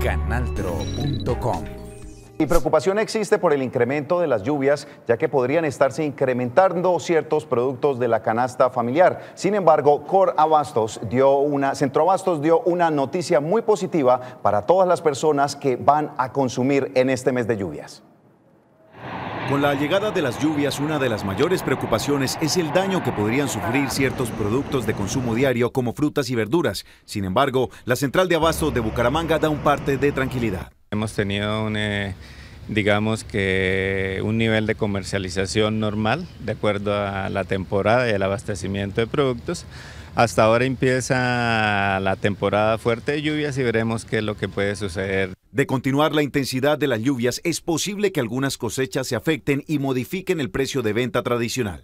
canaltro.com. Y preocupación existe por el incremento de las lluvias, ya que podrían estarse incrementando ciertos productos de la canasta familiar. Sin embargo, Cor dio una, Centro Abastos dio una noticia muy positiva para todas las personas que van a consumir en este mes de lluvias. Con la llegada de las lluvias, una de las mayores preocupaciones es el daño que podrían sufrir ciertos productos de consumo diario como frutas y verduras. Sin embargo, la central de abasto de Bucaramanga da un parte de tranquilidad. Hemos tenido un, eh, digamos que un nivel de comercialización normal de acuerdo a la temporada y el abastecimiento de productos. Hasta ahora empieza la temporada fuerte de lluvias y veremos qué es lo que puede suceder. De continuar la intensidad de las lluvias, es posible que algunas cosechas se afecten y modifiquen el precio de venta tradicional.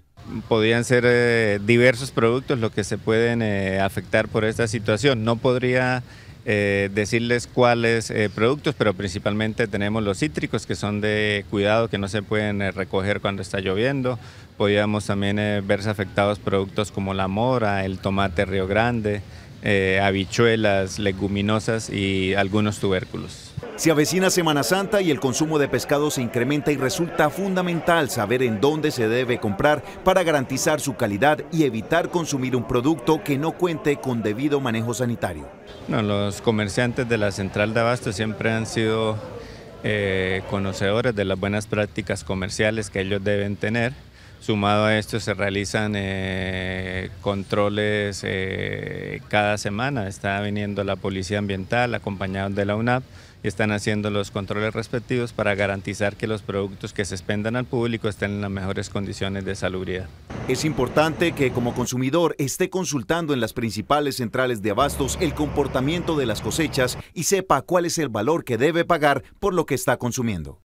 Podrían ser eh, diversos productos los que se pueden eh, afectar por esta situación. No podría eh, decirles cuáles productos, pero principalmente tenemos los cítricos que son de cuidado, que no se pueden recoger cuando está lloviendo. Podríamos también verse afectados productos como la mora, el tomate Río Grande. Eh, habichuelas, leguminosas y algunos tubérculos. Se avecina Semana Santa y el consumo de pescado se incrementa y resulta fundamental saber en dónde se debe comprar para garantizar su calidad y evitar consumir un producto que no cuente con debido manejo sanitario. los comerciantes de la central de abasto siempre han sido eh, conocedores de las buenas prácticas comerciales que ellos deben tener Sumado a esto se realizan eh, controles eh, cada semana. Está viniendo la Policía Ambiental acompañada de la UNAP y están haciendo los controles respectivos para garantizar que los productos que se expendan al público estén en las mejores condiciones de salubridad. Es importante que como consumidor esté consultando en las principales centrales de abastos el comportamiento de las cosechas y sepa cuál es el valor que debe pagar por lo que está consumiendo.